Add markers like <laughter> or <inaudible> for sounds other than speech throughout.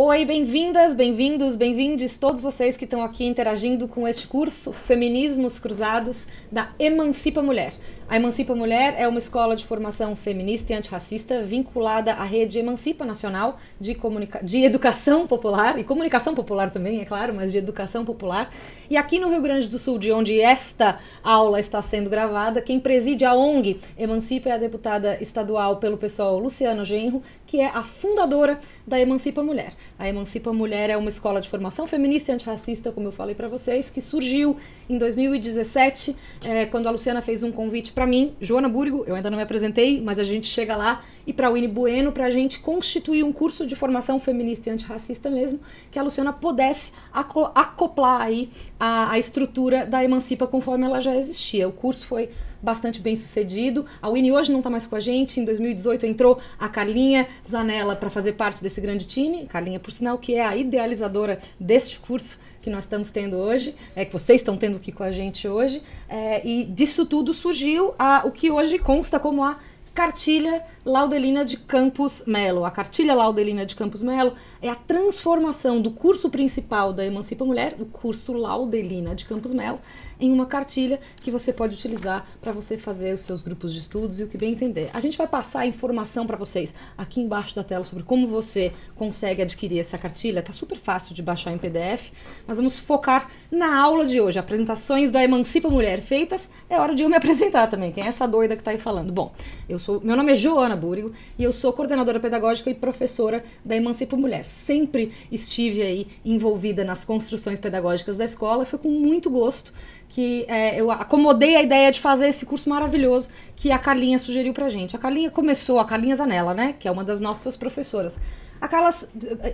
Oi, bem-vindas, bem-vindos, bem-vindes todos vocês que estão aqui interagindo com este curso Feminismos Cruzados da Emancipa Mulher. A Emancipa Mulher é uma escola de formação feminista e antirracista vinculada à rede Emancipa Nacional de, Comunica de Educação Popular, e comunicação popular também, é claro, mas de educação popular. E aqui no Rio Grande do Sul, de onde esta aula está sendo gravada, quem preside a ONG Emancipa é a deputada estadual pelo pessoal Luciana Genro, que é a fundadora da Emancipa Mulher. A Emancipa Mulher é uma escola de formação feminista e antirracista, como eu falei para vocês, que surgiu em 2017, é, eh, quando a Luciana fez um convite para mim, Joana Burgo, eu ainda não me apresentei, mas a gente chega lá, e para a Winnie Bueno, para a gente constituir um curso de formação feminista e antirracista mesmo, que a Luciana pudesse aco acoplar aí a, a estrutura da Emancipa conforme ela já existia. O curso foi bastante bem sucedido. A Winnie hoje não está mais com a gente. Em 2018 entrou a Carlinha Zanella para fazer parte desse grande time. Carlinha, por sinal, que é a idealizadora deste curso que nós estamos tendo hoje, é, que vocês estão tendo aqui com a gente hoje, é, e disso tudo surgiu a, o que hoje consta como a cartilha Laudelina de Campos Melo. A cartilha Laudelina de Campos Melo é a transformação do curso principal da Emancipa Mulher, o curso Laudelina de Campos Melo, em uma cartilha que você pode utilizar para você fazer os seus grupos de estudos e o que bem entender. A gente vai passar a informação para vocês aqui embaixo da tela sobre como você consegue adquirir essa cartilha. Está super fácil de baixar em PDF, mas vamos focar na aula de hoje. Apresentações da Emancipa Mulher feitas. É hora de eu me apresentar também. Quem é essa doida que está aí falando? Bom, eu sou, meu nome é Joana Búrigo e eu sou coordenadora pedagógica e professora da Emancipa Mulher. Sempre estive aí envolvida nas construções pedagógicas da escola. Foi com muito gosto que é, eu acomodei a ideia de fazer esse curso maravilhoso que a Carlinha sugeriu pra gente. A Carlinha começou, a Carlinha Zanella, né? Que é uma das nossas professoras. A Carla,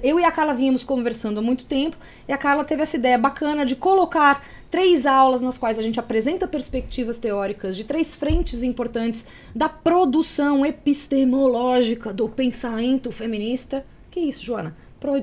eu e a Carla vínhamos conversando há muito tempo e a Carla teve essa ideia bacana de colocar três aulas nas quais a gente apresenta perspectivas teóricas de três frentes importantes da produção epistemológica do pensamento feminista. Que isso, Joana?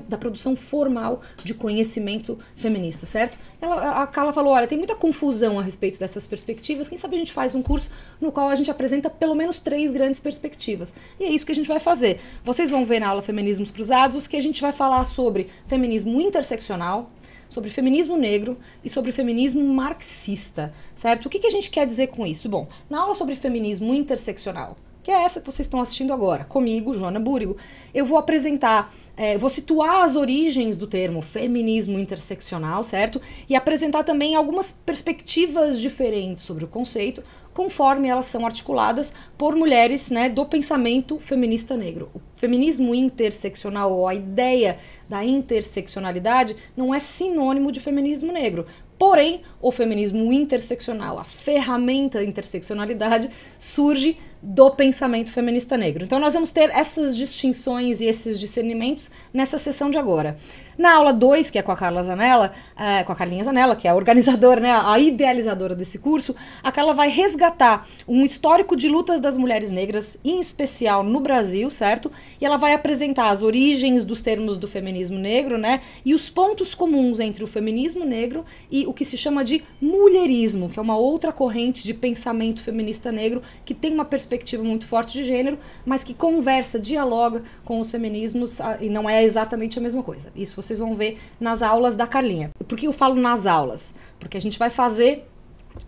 da produção formal de conhecimento feminista, certo? Ela, a Carla falou: olha, tem muita confusão a respeito dessas perspectivas. Quem sabe a gente faz um curso no qual a gente apresenta pelo menos três grandes perspectivas. E é isso que a gente vai fazer. Vocês vão ver na aula Feminismos Cruzados que a gente vai falar sobre feminismo interseccional, sobre feminismo negro e sobre feminismo marxista, certo? O que, que, a gente quer dizer com isso? Bom, na aula sobre feminismo interseccional, que é essa que vocês estão assistindo agora, comigo, Joana Búrigo. Eu vou apresentar, é, vou situar as origens do termo feminismo interseccional, certo? E apresentar também algumas perspectivas diferentes sobre o conceito, conforme elas são articuladas por mulheres né, do pensamento feminista negro. O feminismo interseccional, ou a ideia da interseccionalidade, não é sinônimo de feminismo negro. Porém, o feminismo interseccional, a ferramenta interseccionalidade, surge do pensamento feminista negro. Então, nós vamos ter essas distinções e esses discernimentos nessa sessão de agora. Na aula 2, que é com a Carla Zanella, é, com a Carlinha Zanella, que é a organizadora, né, a idealizadora desse curso, a Carla vai resgatar um histórico de lutas das mulheres negras, em especial no Brasil, certo? E ela vai apresentar as origens dos termos do feminismo negro, né? E os pontos comuns entre o feminismo negro e o que se chama de mulherismo, que é uma outra corrente de pensamento feminista negro que tem uma perspectiva perspectiva muito forte de gênero, mas que conversa, dialoga com os feminismos ah, e não é exatamente a mesma coisa. Isso vocês vão ver nas aulas da Carlinha. Por que eu falo nas aulas? Porque a gente vai fazer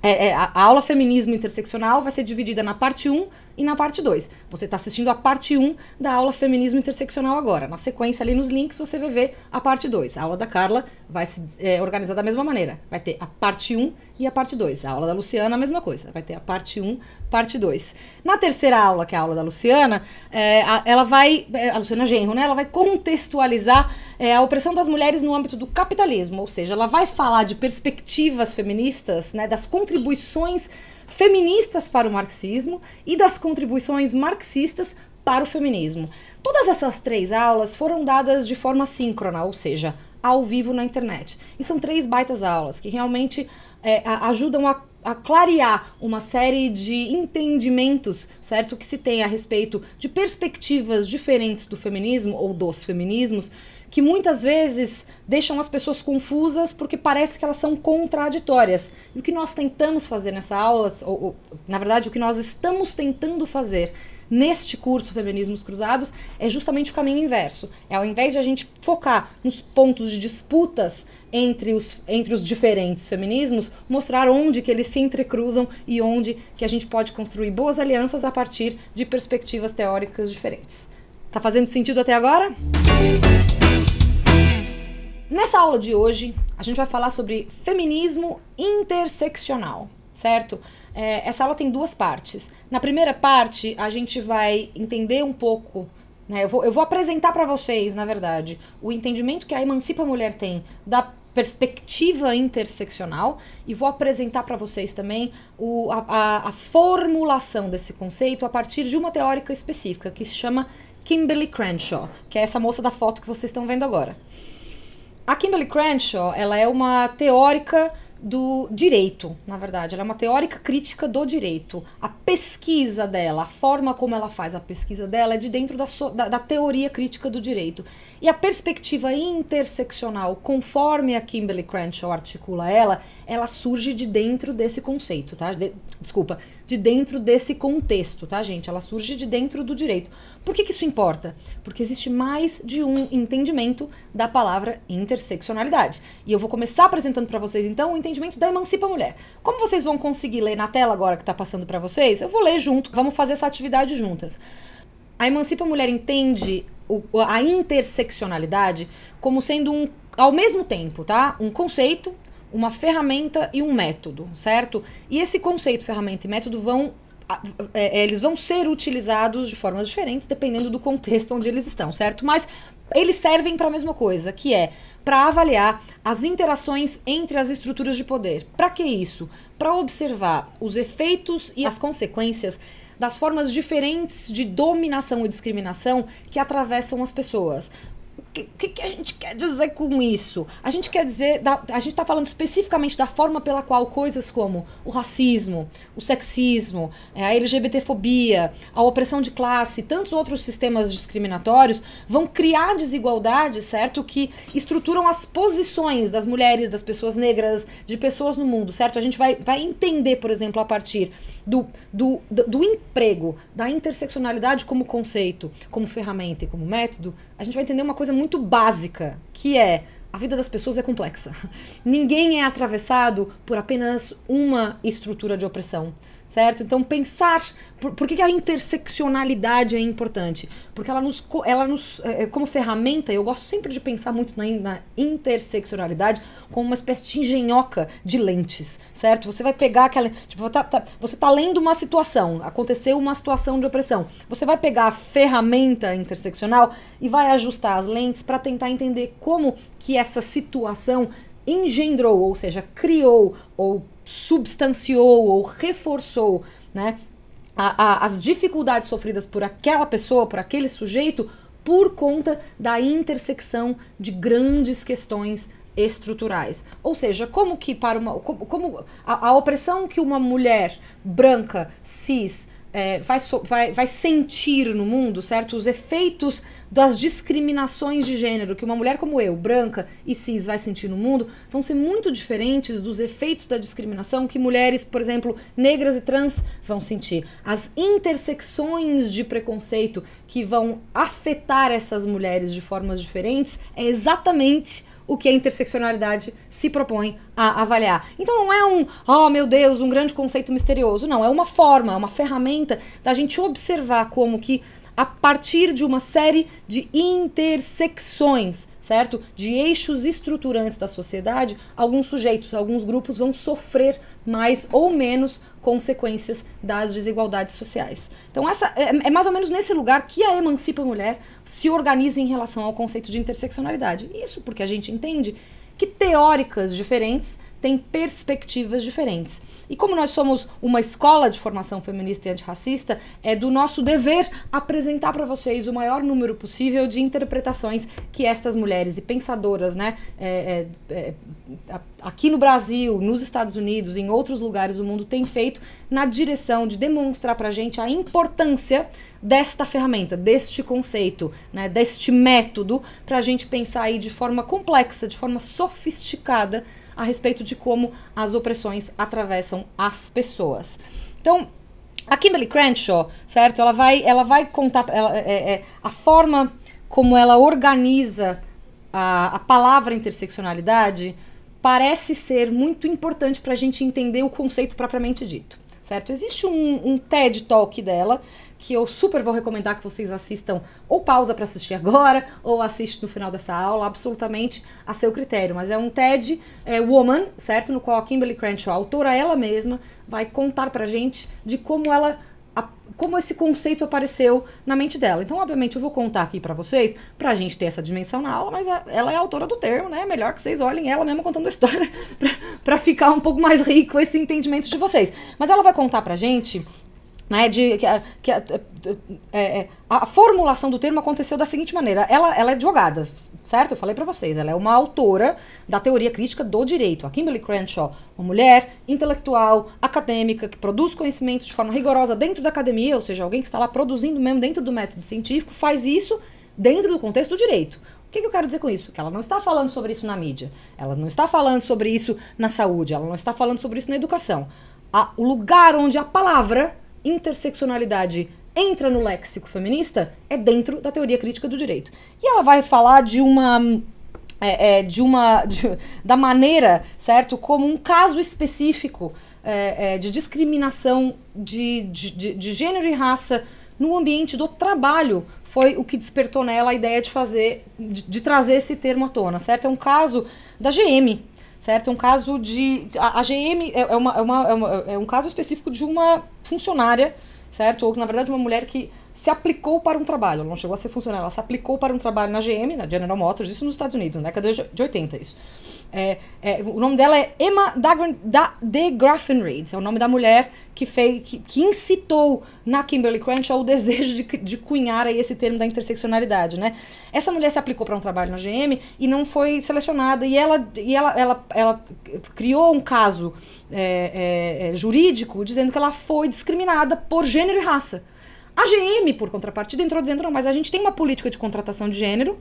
é, é, a aula feminismo interseccional vai ser dividida na parte 1, e na parte 2. Você está assistindo a parte 1 um da aula Feminismo Interseccional agora. Na sequência, ali nos links, você vai ver a parte 2. A aula da Carla vai se é, organizar da mesma maneira. Vai ter a parte 1 um e a parte 2. A aula da Luciana, a mesma coisa. Vai ter a parte 1, um, parte 2. Na terceira aula, que é a aula da Luciana, é, a, ela vai. É, a Luciana é Genro, né? Ela vai contextualizar é, a opressão das mulheres no âmbito do capitalismo. Ou seja, ela vai falar de perspectivas feministas, né? Das contribuições feministas para o marxismo e das contribuições marxistas para o feminismo. Todas essas três aulas foram dadas de forma síncrona, ou seja, ao vivo na internet. E são três baitas aulas que realmente é, ajudam a, a, clarear uma série de entendimentos, certo? Que se tem a respeito de perspectivas diferentes do feminismo ou dos feminismos que muitas vezes deixam as pessoas confusas porque parece que elas são contraditórias. E o que nós tentamos fazer nessa aula, ou, ou na verdade, o que nós estamos tentando fazer neste curso Feminismos Cruzados é justamente o caminho inverso. É ao invés de a gente focar nos pontos de disputas entre os, entre os diferentes feminismos, mostrar onde que eles se entrecruzam e onde que a gente pode construir boas alianças a partir de perspectivas teóricas diferentes. Tá fazendo sentido até agora? Música Nessa aula de hoje, a gente vai falar sobre feminismo interseccional, certo? É, essa aula tem duas partes. Na primeira parte, a gente vai entender um pouco. Né, eu, vou, eu vou apresentar para vocês, na verdade, o entendimento que a Emancipa Mulher tem da perspectiva interseccional e vou apresentar para vocês também o, a, a, a, formulação desse conceito a partir de uma teórica específica que se chama Kimberly Crenshaw, que é essa moça da foto que vocês estão vendo agora. A Kimberly Crenshaw, ela é uma teórica do direito, na verdade. Ela é uma teórica crítica do direito. A pesquisa dela, a forma como ela faz a pesquisa dela é de dentro da, so, da, da, teoria crítica do direito. E a perspectiva interseccional, conforme a Kimberly Crenshaw articula ela, ela surge de dentro desse conceito, tá? De, desculpa, de dentro desse contexto, tá, gente? Ela surge de dentro do direito. Por que, que isso importa? Porque existe mais de um entendimento da palavra interseccionalidade. E eu vou começar apresentando para vocês, então, o entendimento da emancipa mulher. Como vocês vão conseguir ler na tela agora que está passando para vocês, eu vou ler junto, vamos fazer essa atividade juntas. A emancipa mulher entende o, a interseccionalidade como sendo um, ao mesmo tempo, tá? Um conceito, uma ferramenta e um método, certo? E esse conceito, ferramenta e método vão é, é, eles vão ser utilizados de formas diferentes dependendo do contexto onde eles estão, certo? Mas eles servem para a mesma coisa, que é para avaliar as interações entre as estruturas de poder. Para que isso? Para observar os efeitos e as consequências das formas diferentes de dominação e discriminação que atravessam as pessoas, o que, que, a gente quer dizer com isso? A gente quer dizer, da, a gente está falando especificamente da forma pela qual coisas como o racismo, o sexismo, é, a LGBTfobia, a opressão de classe, tantos outros sistemas discriminatórios vão criar desigualdades, certo? Que estruturam as posições das mulheres, das pessoas negras, de pessoas no mundo, certo? A gente vai, vai entender, por exemplo, a partir do, do, do, emprego, da interseccionalidade como conceito, como ferramenta e como método, a gente vai entender uma coisa muito básica, que é a vida das pessoas é complexa. <laughs> Ninguém é atravessado por apenas uma estrutura de opressão certo? Então, pensar. Por, por que, que, a interseccionalidade é importante? Porque ela nos. Ela nos é, é, como ferramenta, eu gosto sempre de pensar muito na, na interseccionalidade como uma espécie de engenhoca de lentes, certo? Você vai pegar aquela. Tipo, tá, tá, você está lendo uma situação, aconteceu uma situação de opressão. Você vai pegar a ferramenta interseccional e vai ajustar as lentes para tentar entender como que essa situação engendrou, ou seja, criou, ou substanciou, ou reforçou, né? A, a, as dificuldades sofridas por aquela pessoa, por aquele sujeito, por conta da intersecção de grandes questões estruturais. Ou seja, como que para uma. Como, como a, a, opressão que uma mulher branca, cis, é, vai, so, vai, vai sentir no mundo, certo? Os efeitos das discriminações de gênero que uma mulher como eu, branca e cis, vai sentir no mundo, vão ser muito diferentes dos efeitos da discriminação que mulheres, por exemplo, negras e trans vão sentir. As intersecções de preconceito que vão afetar essas mulheres de formas diferentes é exatamente o que a interseccionalidade se propõe a avaliar. Então não é um, oh meu Deus, um grande conceito misterioso. Não, é uma forma, é uma ferramenta da gente observar como que a partir de uma série de intersecções, certo? De eixos estruturantes da sociedade, alguns sujeitos, alguns grupos vão sofrer mais ou menos consequências das desigualdades sociais. Então, essa é, é, mais ou menos nesse lugar que a Emancipa Mulher se organiza em relação ao conceito de interseccionalidade. Isso porque a gente entende que teóricas diferentes têm perspectivas diferentes. E como nós somos uma escola de formação feminista e antirracista, é do nosso dever apresentar para vocês o maior número possível de interpretações que estas mulheres e pensadoras, né, é, é, é aqui no Brasil, nos Estados Unidos, em outros lugares do mundo, têm feito na direção de demonstrar para a gente a importância desta ferramenta, deste conceito, né, deste método, para a gente pensar aí de forma complexa, de forma sofisticada a respeito de como as opressões atravessam as pessoas. Então, a Kimberly Crenshaw, certo? Ela vai, ela vai contar ela, é, é, é a forma como ela organiza a, a palavra interseccionalidade parece ser muito importante para a gente entender o conceito propriamente dito, certo? Existe um, um TED Talk dela que eu super vou recomendar que vocês assistam ou pausa para assistir agora <laughs> ou assiste no final dessa aula, absolutamente a seu critério. Mas é um TED é, Woman, certo? No qual a Kimberly Crenshaw, a autora ela mesma, vai contar para gente de como ela como esse conceito apareceu na mente dela. Então, obviamente, eu vou contar aqui para vocês, para a gente ter essa dimensão na aula, mas ela é autora do termo, né? Melhor que vocês olhem ela mesma contando a história <laughs> para ficar um pouco mais rico esse entendimento de vocês. Mas ela vai contar para a gente né, de, que, que é, é a formulação do termo aconteceu da seguinte maneira. Ela, ela é advogada, certo? Eu falei para vocês. Ela é uma autora da teoria crítica do direito. A Kimberly Crenshaw, uma mulher intelectual, acadêmica, que produz conhecimento de forma rigorosa dentro da academia, ou seja, alguém que está lá produzindo mesmo dentro do método científico, faz isso dentro do contexto do direito. O que, que eu quero dizer com isso? Que ela não está falando sobre isso na mídia, ela não está falando sobre isso na saúde, ela não está falando sobre isso na educação. A, o lugar onde a palavra interseccionalidade entra no léxico feminista é dentro da teoria crítica do direito. E ela vai falar de uma é, é, de uma de, da maneira certo como um caso específico é, é de discriminação de, de, de, gênero e raça no ambiente do trabalho foi o que despertou nela a ideia de fazer de, trazer esse termo à tona certo é um caso da GM certo? É um caso de. A, a GM é, é, uma, é, uma, é, uma, é um caso específico de uma funcionária certo? Ou, na verdade, uma mulher que se aplicou para um trabalho, ela não chegou a ser funcionária, ela se aplicou para um trabalho na GM, na General Motors, isso nos Estados Unidos, na década de 80, isso. É, é, o nome dela é Emma de Graffenried. é o nome da mulher que, fez, que, que incitou na Kimberly Crenshaw o desejo de, de cunhar aí esse termo da interseccionalidade, né? Essa mulher se aplicou para um trabalho na GM e não foi selecionada e ela, e ela, ela, ela criou um caso é, é, é jurídico dizendo que ela foi discriminada por gênero e raça. A GM, por contrapartida, entrou dizendo: não, mas a gente tem uma política de contratação de gênero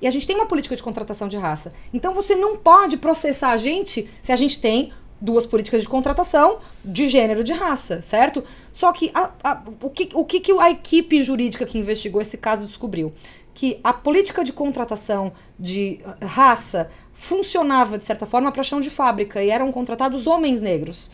e a gente tem uma política de contratação de raça. Então você não pode processar a gente se a gente tem duas políticas de contratação de gênero de raça, certo? Só que, a, a, o, que o que a equipe jurídica que investigou esse caso descobriu? Que a política de contratação de eh, raça funcionava, de certa forma, para chão de fábrica e eram contratados homens negros.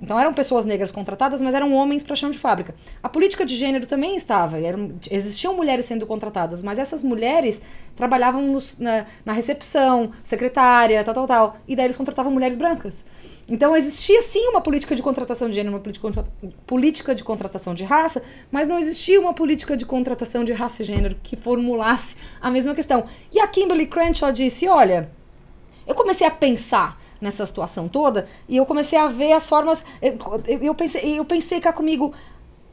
Então eram pessoas negras contratadas, mas eram homens para chão de fábrica. A política de gênero também estava. Eram, existiam mulheres sendo contratadas, mas essas mulheres trabalhavam nos, na, na, recepção, secretária, tal, tal, tal. E daí eles contratavam mulheres brancas. Então existia sim uma política de contratação de gênero, uma política, política de contratação de raça, mas não existia uma política de contratação de raça e gênero que formulasse a mesma questão. E a Kimberly Crenshaw disse: olha, eu comecei a pensar nessa situação toda, e eu comecei a ver as formas. Eu, eu, pensei, eu pensei cá comigo,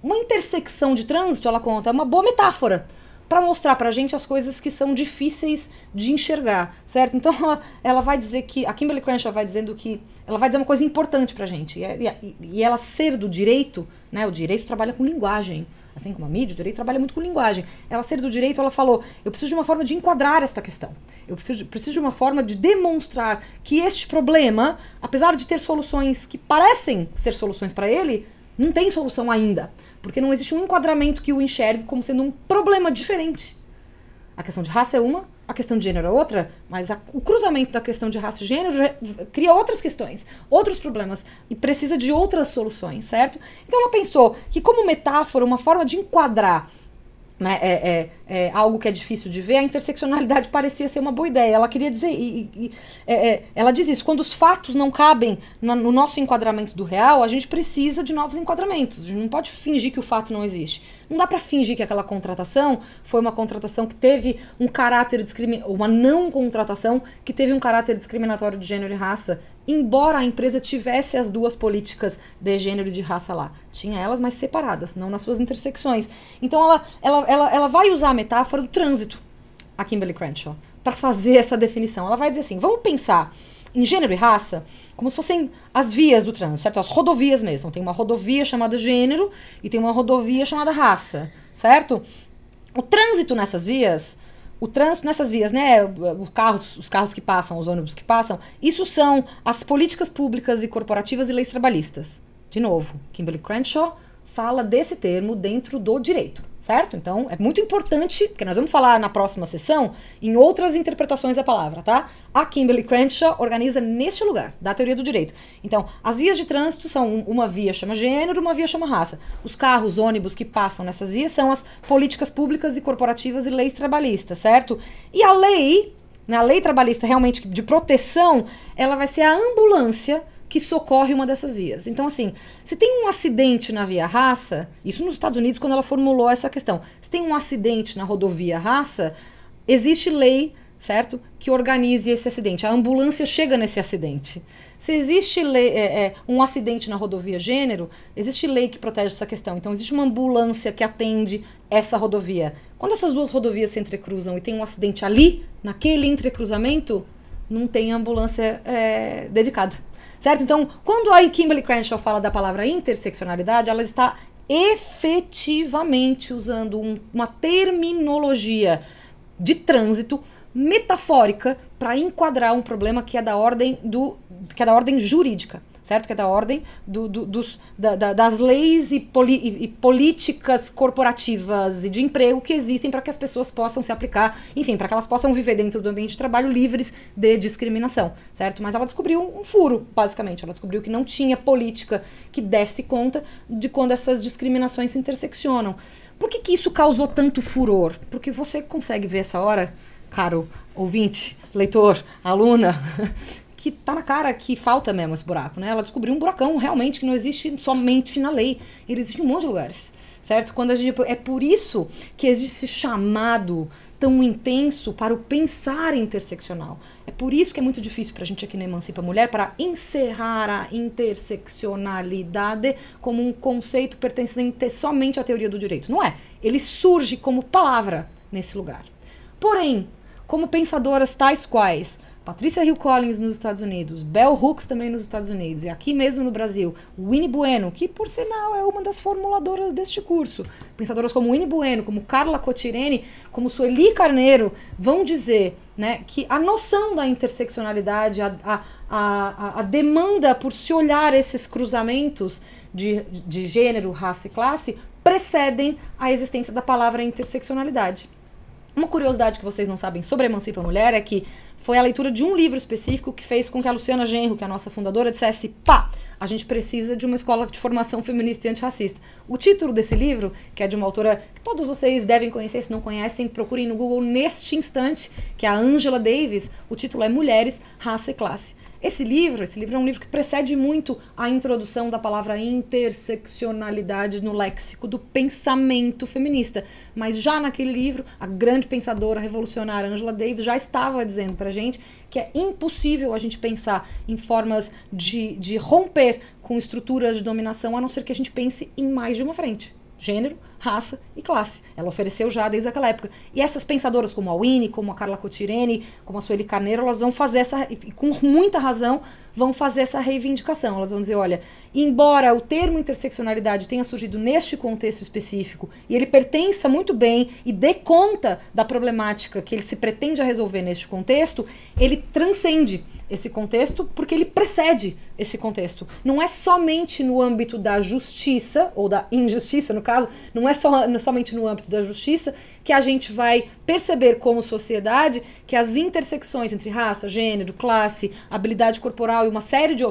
uma intersecção de trânsito, ela conta, é uma boa metáfora para mostrar para a gente as coisas que são difíceis de enxergar, certo? Então ela, ela, vai dizer que a Kimberly Crenshaw vai dizendo que ela vai dizer uma coisa importante para a gente e, é, e, é, e, ela ser do direito, né? O direito trabalha com linguagem, assim como a mídia, o direito trabalha muito com linguagem. Ela ser do direito, ela falou: eu preciso de uma forma de enquadrar esta questão. Eu preciso de uma forma de demonstrar que este problema, apesar de ter soluções que parecem ser soluções para ele, não tem solução ainda, porque não existe um enquadramento que o enxergue como sendo um problema diferente. A questão de raça é uma, a questão de gênero é outra, mas a, o cruzamento da questão de raça e gênero cria outras questões, outros problemas e precisa de outras soluções, certo? Então ela pensou que como metáfora, uma forma de enquadrar né, é, é, é algo que é difícil de ver, a interseccionalidade parecia ser uma boa ideia. Ela queria dizer, e, e, é, é, ela diz isso, quando os fatos não cabem na, no nosso enquadramento do real, a gente precisa de novos enquadramentos. A gente não pode fingir que o fato não existe não dá para fingir que aquela contratação foi uma contratação que teve um caráter discriminatório, uma não contratação que teve um caráter discriminatório de gênero e raça, embora a empresa tivesse as duas políticas de gênero e de raça lá. Tinha elas, mas separadas, não nas suas intersecções. Então ela, ela, ela, ela vai usar a metáfora do trânsito, a Kimberly Crenshaw, para fazer essa definição. Ela vai dizer assim: vamos pensar em gênero e raça como se fossem as vias do trânsito, certo? As rodovias mesmo. Tem uma rodovia chamada gênero e tem uma rodovia chamada raça, certo? O trânsito nessas vias, o trânsito nessas vias, né? os carros os carros que passam, os ônibus que passam, isso são as políticas públicas e corporativas e leis trabalhistas. De novo, Kimberly Crenshaw, fala desse termo dentro do direito, certo? Então é muito importante, porque nós vamos falar na próxima sessão em outras interpretações da palavra, tá? A Kimberly Crenshaw organiza neste lugar, da teoria do direito. Então, as vias de trânsito são uma via chama gênero, uma via chama raça. Os carros, ônibus que passam nessas vias são as políticas públicas e corporativas e leis trabalhistas, certo? E a lei, na né, lei trabalhista realmente de proteção, ela vai ser a ambulância que socorre uma dessas vias. Então, assim, se tem um acidente na via raça, isso nos Estados Unidos, quando ela formulou essa questão, se tem um acidente na rodovia raça, existe lei certo? Que organize esse acidente. A ambulância chega nesse acidente. Se existe lei, é, é, um acidente na rodovia gênero, existe lei que protege essa questão. Então, existe uma ambulância que atende essa rodovia. Quando essas duas rodovias se entrecruzam e tem um acidente ali, naquele entrecruzamento, não tem ambulância é, dedicada certo? Então, quando a Kimberly Crenshaw fala da palavra interseccionalidade, ela está efetivamente usando um, uma terminologia de trânsito metafórica para enquadrar um problema que é da ordem do que é da ordem jurídica certo? Que é da ordem do, do, dos, da, da, das leis e, poli, e, e, políticas corporativas e de emprego que existem para que as pessoas possam se aplicar, enfim, para que elas possam viver dentro do ambiente de trabalho livres de discriminação, certo? Mas ela descobriu um, um furo, basicamente. Ela descobriu que não tinha política que desse conta de quando essas discriminações se interseccionam. Por que, que isso causou tanto furor? Porque você consegue ver essa hora, caro ouvinte, leitor, aluna, <laughs> que tá na cara que falta mesmo esse buraco, né? Ela descobriu um buracão realmente que não existe somente na lei, ele existe em um monte de lugares, certo? Quando a gente é por isso que existe esse chamado tão intenso para o pensar interseccional. É por isso que é muito difícil para a gente aqui na Emancipa Mulher para encerrar a interseccionalidade como um conceito pertencente somente à teoria do direito. Não é. Ele surge como palavra nesse lugar. Porém, como pensadoras tais quais Patrícia Hill Collins nos Estados Unidos, Bell Hooks também nos Estados Unidos e aqui mesmo no Brasil, Winnie Bueno, que por sinal é uma das formuladoras deste curso. Pensadoras como Winnie Bueno, como Carla Cotirene, como Sueli Carneiro vão dizer né, que a noção da interseccionalidade, a, a, a, a demanda por se olhar esses cruzamentos de, de gênero, raça e classe precedem a existência da palavra interseccionalidade. Uma curiosidade que vocês não sabem sobre Emancipa Mulher é que foi a leitura de um livro específico que fez com que a Luciana Genro, que é a nossa fundadora, dissesse: pá, a gente precisa de uma escola de formação feminista e antirracista. O título desse livro, que é de uma autora que todos vocês devem conhecer, se não conhecem, procurem no Google neste instante, que é a Angela Davis, o título é Mulheres, Raça e Classe. Esse livro, esse livro é um livro que precede muito a introdução da palavra interseccionalidade no léxico do pensamento feminista. Mas já naquele livro, a grande pensadora revolucionária Angela Davis já estava dizendo pra gente que é impossível a gente pensar em formas de, de romper com estruturas de dominação, a não ser que a gente pense em mais de uma frente. Gênero, raça e classe. Ela ofereceu já desde aquela época. E essas pensadoras, como a Winnie, como a Carla Cotirene, como a Sueli Carneiro, elas vão fazer essa, e com muita razão, vão fazer essa reivindicação. Elas vão dizer, olha, embora o termo interseccionalidade tenha surgido neste contexto específico e ele pertença muito bem e dê conta da problemática que ele se pretende a resolver neste contexto, ele transcende esse contexto porque ele precede esse contexto. Não é somente no âmbito da justiça ou da injustiça, no caso, não é é só, somente no âmbito da justiça que a gente vai perceber como sociedade que as intersecções entre raça, gênero, classe, habilidade corporal e uma série de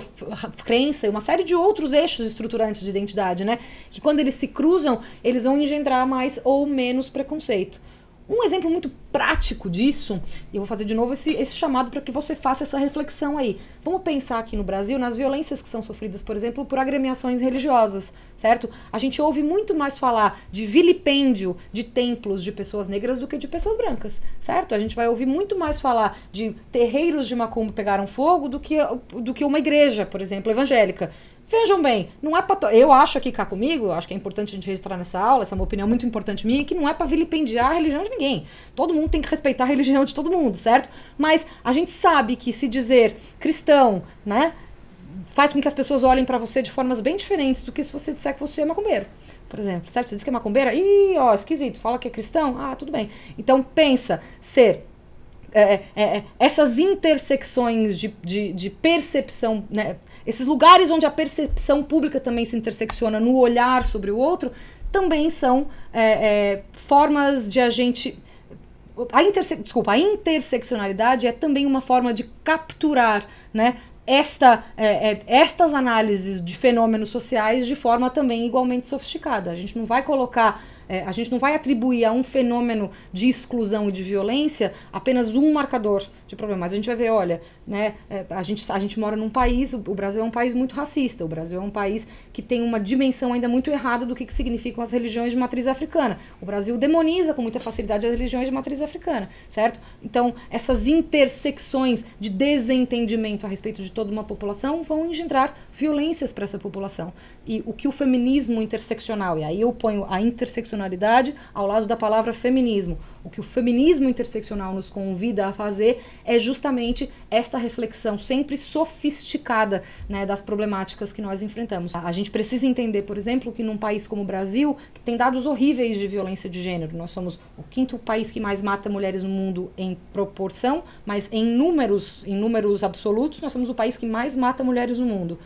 crença e uma série de outros eixos estruturantes de identidade, né? Que quando eles se cruzam, eles vão engendrar mais ou menos preconceito. Um exemplo muito prático disso, e eu vou fazer de novo esse, esse chamado para que você faça essa reflexão aí. Vamos pensar aqui no Brasil nas violências que são sofridas, por exemplo, por agremiações religiosas, certo? A gente ouve muito mais falar de vilipêndio de templos de pessoas negras do que de pessoas brancas, certo? A gente vai ouvir muito mais falar de terreiros de macumba pegaram fogo do que, do que uma igreja, por exemplo, evangélica. Vejam bem, não é para. Eu acho aqui cá comigo, eu acho que é importante a gente registrar nessa aula, essa é uma opinião muito importante minha, que não é para vilipendiar a religião de ninguém. Todo mundo tem que respeitar a religião de todo mundo, certo? Mas a gente sabe que se dizer cristão, né, faz com que as pessoas olhem para você de formas bem diferentes do que se você disser que você é macumbeiro. Por exemplo, certo? Você diz que é macumbeira? Ih, ó, esquisito. Fala que é cristão? Ah, tudo bem. Então pensa, ser é é, é, é, essas intersecções de, de, de percepção, né? esses lugares onde a percepção pública também se intersecciona no olhar sobre o outro, também são é, formas de a gente. A interse, desculpa, a interseccionalidade é também uma forma de capturar né, esta, é, é, estas análises de fenômenos sociais de forma também igualmente sofisticada. A gente não vai colocar é, a gente não vai atribuir a um fenômeno de exclusão e de violência apenas um marcador de problema. Mas a gente vai ver, olha, né, é, a, gente, a gente mora num país, o, o Brasil é um país muito racista, o Brasil é um país que tem uma dimensão ainda muito errada do que, que significam as religiões de matriz africana. O Brasil demoniza com muita facilidade as religiões de matriz africana, certo? Então, essas intersecções de desentendimento a respeito de toda uma população vão engendrar violências para essa população. E o que o feminismo interseccional, e aí eu ponho a intersecção interseccionalidade ao lado da palavra feminismo. O que o feminismo interseccional nos convida a fazer é justamente esta reflexão sempre sofisticada né, das problemáticas que nós enfrentamos. A gente precisa entender, por exemplo, que num país como o Brasil, que tem dados horríveis de violência de gênero, nós somos o quinto país que mais mata mulheres no mundo em proporção, mas em números, em números absolutos, nós somos o país que mais mata mulheres no mundo.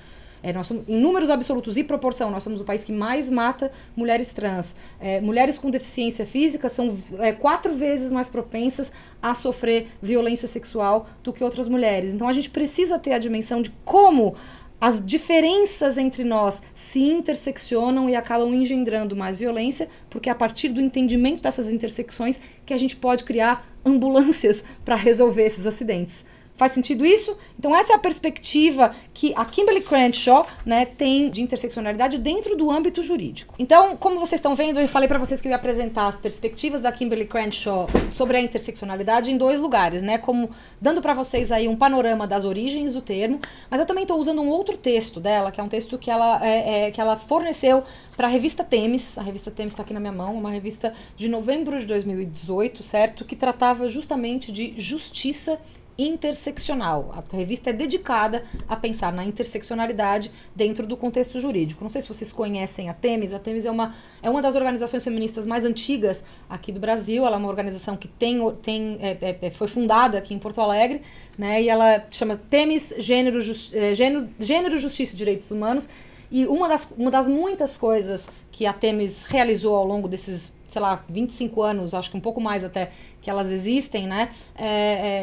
É, nós somos, em números absolutos e proporção, nós somos o país que mais mata mulheres trans. É, mulheres com deficiência física são é, quatro vezes mais propensas a sofrer violência sexual do que outras mulheres. Então a gente precisa ter a dimensão de como as diferenças entre nós se interseccionam e acabam engendrando mais violência, porque é a partir do entendimento dessas intersecções que a gente pode criar ambulâncias <laughs> para resolver esses acidentes. Faz sentido isso? Então essa é a perspectiva que a Kimberly Crenshaw né, tem de interseccionalidade dentro do âmbito jurídico. Então, como vocês estão vendo, eu falei para vocês que eu ia apresentar as perspectivas da Kimberly Crenshaw sobre a interseccionalidade em dois lugares, né? Como dando para vocês aí um panorama das origens do termo, mas eu também estou usando um outro texto dela, que é um texto que ela, é, é, que ela forneceu para a revista Temis. A revista Temis está aqui na minha mão, uma revista de novembro de 2018, certo? Que tratava justamente de justiça interseccional. A revista é dedicada a pensar na interseccionalidade dentro do contexto jurídico. Não sei se vocês conhecem a Temis. A Temis é uma, é uma das organizações feministas mais antigas aqui do Brasil. Ela é uma organização que tem, tem, é, é, é foi fundada aqui em Porto Alegre, né? E ela chama Temis Gênero, é, Gênero, Gênero Justiça e Direitos Humanos. E uma das, uma das muitas coisas que a Temis realizou ao longo desses, sei lá, 25 anos, acho que um pouco mais até que elas existem, né? É,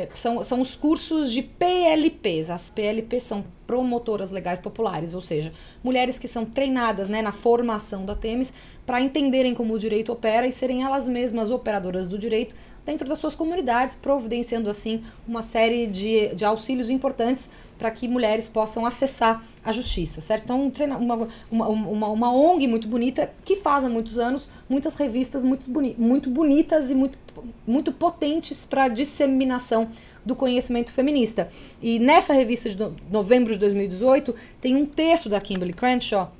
é, são, são os cursos de PLPs. As PLPs são promotoras legais populares, ou seja, mulheres que são treinadas né, na formação da Temis para entenderem como o direito opera e serem elas mesmas operadoras do direito dentro das suas comunidades, providenciando assim uma série de, de auxílios importantes para que mulheres possam acessar a justiça, certo? Então, um treina, uma, uma, uma, uma, ONG muito bonita que faz há muitos anos muitas revistas muito, boni, muito bonitas e muito, muito potentes para disseminação do conhecimento feminista. E nessa revista de novembro de 2018 tem um texto da Kimberly Crenshaw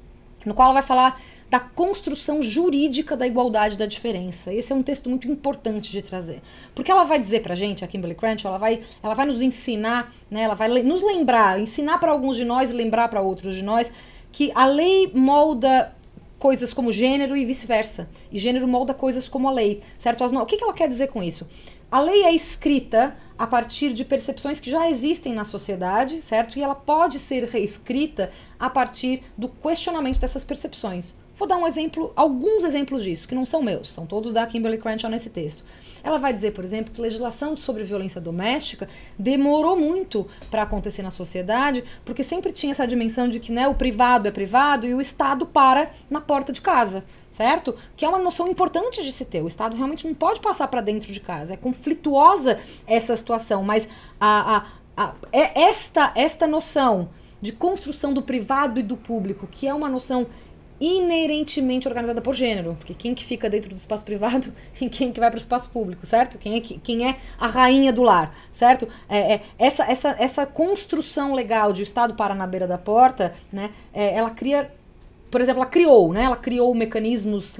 no qual ela vai falar da construção jurídica da igualdade da diferença. Esse é um texto muito importante de trazer, porque ela vai dizer para gente, a Kimberly Crenshaw, ela vai, ela vai nos ensinar, né? Ela vai nos lembrar, ensinar para alguns de nós e lembrar para outros de nós que a lei molda coisas como gênero e vice-versa, e gênero molda coisas como a lei, certo? As no... O que, que ela quer dizer com isso? A lei é escrita a partir de percepções que já existem na sociedade, certo? E ela pode ser reescrita a partir do questionamento dessas percepções. Vou dar um exemplo, alguns exemplos disso, que não são meus, são todos da Kimberly Crenshaw nesse texto. Ela vai dizer, por exemplo, que legislação sobre violência doméstica demorou muito para acontecer na sociedade, porque sempre tinha essa dimensão de que né, o privado é privado e o Estado para na porta de casa certo? Que é uma noção importante de se ter. O Estado realmente não pode passar para dentro de casa. É conflituosa essa situação, mas a, a, a, é esta, esta noção de construção do privado e do público, que é uma noção inerentemente organizada por gênero, porque quem que fica dentro do espaço privado <laughs> e quem que vai para o espaço público, certo? Quem é, quem é a rainha do lar, certo? É, é, essa, essa, essa construção legal de o Estado parar na beira da porta, né? É, ela cria por exemplo, ela criou, né? Ela criou mecanismos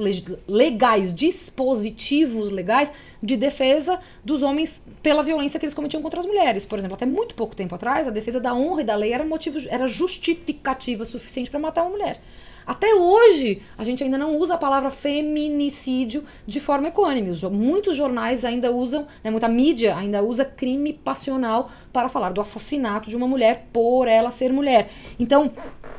legais, dispositivos legais de defesa dos homens pela violência que eles cometiam contra as mulheres. Por exemplo, até muito pouco tempo atrás, a defesa da honra e da lei era motivo, era justificativa suficiente para matar uma mulher. Até hoje, a gente ainda não usa a palavra feminicídio de forma econômica. Muitos jornais ainda usam, né, muita mídia ainda usa crime passional para falar do assassinato de uma mulher por ela ser mulher. Então,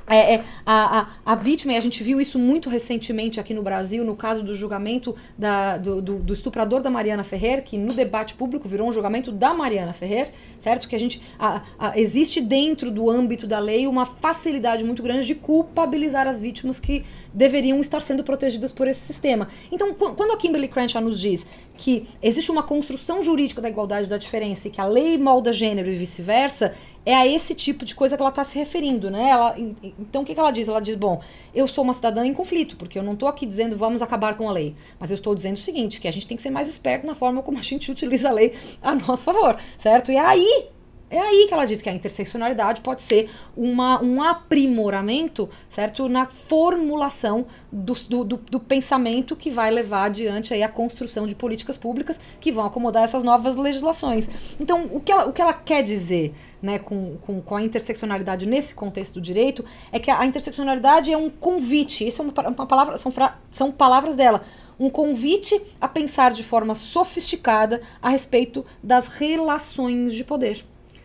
é, é, a, a, a, vítima, e a gente viu isso muito recentemente aqui no Brasil, no caso do julgamento da, do, do, do, estuprador da Mariana Ferrer, que no debate público virou um julgamento da Mariana Ferrer, certo? Que a gente. A, existe dentro do âmbito da lei uma facilidade muito grande de culpabilizar as vítimas que deveriam estar sendo protegidas por esse sistema. Então, quando a Kimberly Crenshaw nos diz que existe uma construção jurídica da igualdade da diferença e que a lei molda gênero e vice-versa, é a esse tipo de coisa que ela está se referindo, né? Ela, então o que, que ela diz? Ela diz, bom, eu sou uma cidadã em conflito, porque eu não estou aqui dizendo vamos acabar com a lei, mas eu estou dizendo o seguinte, que a gente tem que ser mais esperto na forma como a gente <laughs> utiliza a lei a nosso favor, certo? E é aí é aí que ela diz que a interseccionalidade pode ser uma, um aprimoramento, certo? Na formulação do, do, do, pensamento que vai levar adiante aí a construção de políticas públicas que vão acomodar essas novas legislações. Então, o que ela, o que ela quer dizer né, com, com, com a interseccionalidade nesse contexto do direito é que a, a interseccionalidade é um convite, isso é uma, uma palavra, são, fra, são palavras dela, um convite a pensar de forma sofisticada a respeito das relações de poder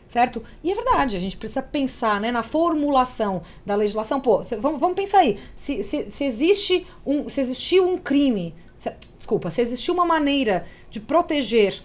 certo? E é verdade, a gente precisa pensar né, na formulação da legislação. Pô, cê, vamos, vamos pensar aí. Se, se, se, existe um, se existiu um crime, se, desculpa, se existiu uma maneira de proteger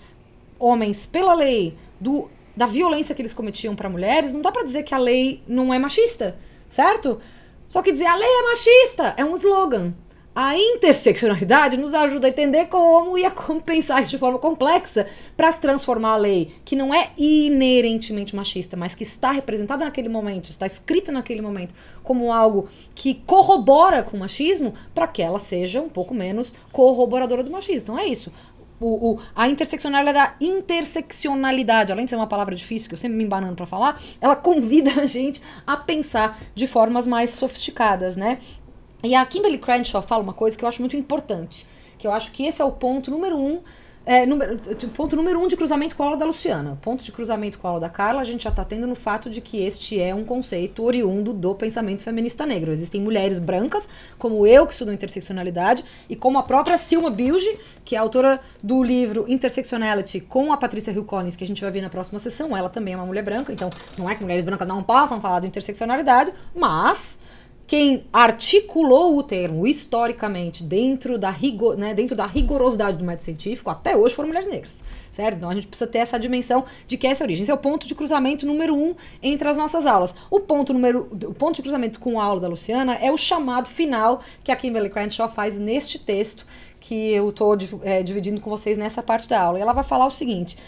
homens pela lei do, da violência que eles cometiam para mulheres, não dá para dizer que a lei não é machista, certo? Só que dizer a lei é machista é um slogan. A interseccionalidade nos ajuda a entender como e a como pensar isso de forma complexa para transformar a lei, que não é inerentemente machista, mas que está representada naquele momento, está escrita naquele momento, como algo que corrobora com o machismo, para que ela seja um pouco menos corroboradora do machismo. Então é isso. O, o, a interseccionalidade, é a interseccionalidade, além de ser uma palavra difícil, que eu sempre me embanando para falar, ela convida a gente a pensar de formas mais sofisticadas, né? E a Kimberly Crenshaw fala uma coisa que eu acho muito importante, que eu acho que esse é o ponto número um, é, número, ponto número um de cruzamento com a aula da Luciana. Ponto de cruzamento com a aula da Carla, a gente já está tendo no fato de que este é um conceito oriundo do pensamento feminista negro. Existem mulheres brancas, como eu, que estudo interseccionalidade, e como a própria Silma Bilge, que é autora do livro Intersectionality com a Patrícia Hill Collins, que a gente vai ver na próxima sessão. Ela também é uma mulher branca, então não é que mulheres brancas não possam falar de interseccionalidade, mas quem articulou o termo historicamente dentro da, rigor, né, dentro da rigorosidade do método científico até hoje foram mulheres negras, certo? Então a gente precisa ter essa dimensão de que essa é a origem. Esse é o ponto de cruzamento número um entre as nossas aulas. O ponto, número, o ponto de cruzamento com a aula da Luciana é o chamado final que a Kimberly Crenshaw faz neste texto que eu estou é, dividindo com vocês nessa parte da aula. E ela vai falar o seguinte: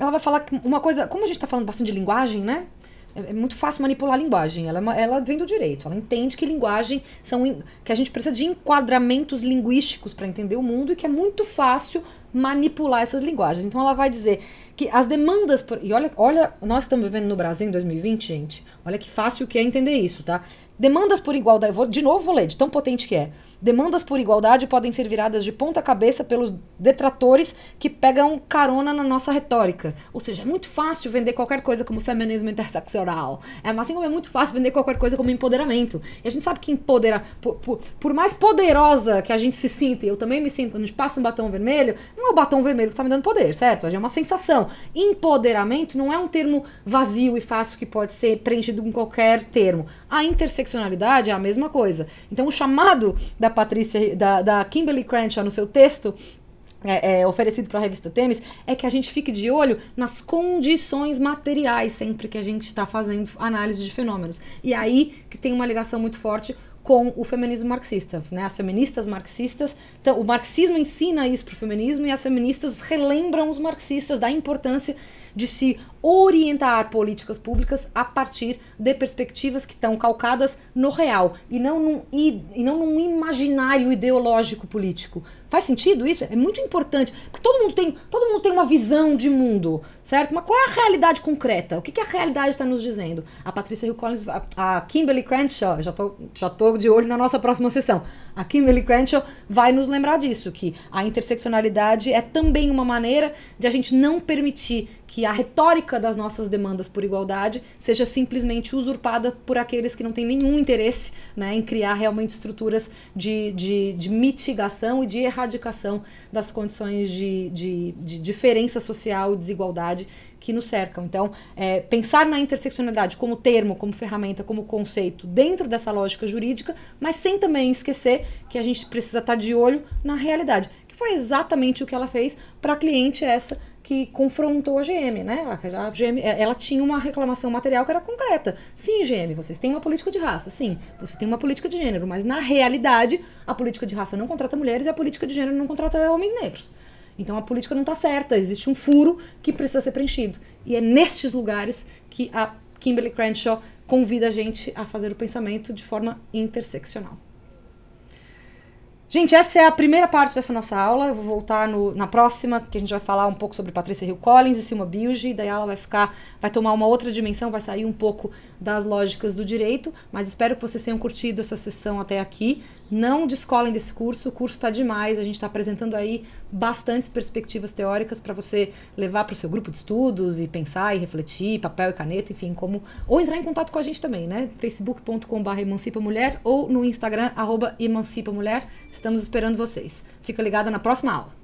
ela vai falar uma coisa, como a gente está falando bastante de linguagem, né? É, é muito fácil manipular a linguagem. Ela, é ela vem do direito. Ela entende que linguagem são. que a gente precisa de enquadramentos linguísticos para entender o mundo e que é muito fácil manipular essas linguagens. Então ela vai dizer que as demandas. Por, e olha, olha, nós estamos vivendo no Brasil em 2020, gente. Olha que fácil que é entender isso, tá? Demandas por igualdade. Vou, de novo, vou ler, de tão potente que é. Demandas por igualdade podem ser viradas de ponta cabeça pelos detratores que pegam carona na nossa retórica. Ou seja, é muito fácil vender qualquer coisa como feminismo interseccional. É, assim como é muito fácil vender qualquer coisa como empoderamento. E a gente sabe que empoderar. Por, por, por, mais poderosa que a gente se sinta, e eu também me sinto, quando a gente passa um batom vermelho, não é o batom vermelho que tá me dando poder, certo? É uma sensação. Empoderamento não é um termo vazio e fácil que pode ser preenchido com qualquer termo. A interseccionalidade é a mesma coisa. Então, o chamado da Patrícia, da, da Kimberly Crenshaw no seu texto é, é, oferecido para a revista Temis é que a gente fique de olho nas condições materiais sempre que a gente está fazendo análise de fenômenos. E aí que tem uma ligação muito forte com o feminismo marxista. Né? As feministas marxistas, então, o marxismo ensina isso para o feminismo e as feministas relembram os marxistas da importância de se orientar políticas públicas a partir de perspectivas que estão calcadas no real e não num, e, não num imaginário ideológico político. Faz sentido isso? É muito importante. Porque todo mundo tem, todo mundo tem uma visão de mundo, certo? Mas qual é a realidade concreta? O que, que a realidade está nos dizendo? A Patrícia Hill Collins, a, a Kimberly Crenshaw, já tô, já tô de olho na nossa próxima sessão. A Kimberly Crenshaw vai nos lembrar disso, que a interseccionalidade é também uma maneira de a gente não permitir que a retórica das nossas demandas por igualdade seja simplesmente usurpada por aqueles que não têm nenhum interesse né, em criar realmente estruturas de, de, de mitigação e de erradicação das condições de, de, de diferença social e desigualdade que nos cercam. Então, é, pensar na interseccionalidade como termo, como ferramenta, como conceito dentro dessa lógica jurídica, mas sem também esquecer que a gente precisa estar tá de olho na realidade, que foi exatamente o que ela fez para a cliente essa que confrontou a GM, né? A, GM, é, ela tinha uma reclamação material que era concreta. Sim, GM, vocês têm uma política de raça, sim, vocês têm uma política de gênero, mas na realidade a política de raça não contrata mulheres e a política de gênero não contrata homens negros. Então a política não está certa, existe um furo que precisa ser preenchido. E é nestes lugares que a Kimberly Crenshaw convida a gente a fazer o pensamento de forma interseccional. Gente, essa é a primeira parte dessa nossa aula. Eu vou voltar no, na próxima, que a gente vai falar um pouco sobre Patrícia Hill Collins e Silma Bilge. Daí ela vai ficar, vai tomar uma outra dimensão, vai sair um pouco das lógicas do direito. Mas espero que vocês tenham curtido essa sessão até aqui. Não descolem desse curso, o curso está demais. A gente está apresentando aí bastantes perspectivas teóricas para você levar para o seu grupo de estudos e pensar e refletir, papel e caneta, enfim, como ou entrar em contato com a gente também, né? facebookcom emancipa mulher ou no Instagram arroba emancipa mulher. Estamos esperando vocês. Fica ligada na próxima aula.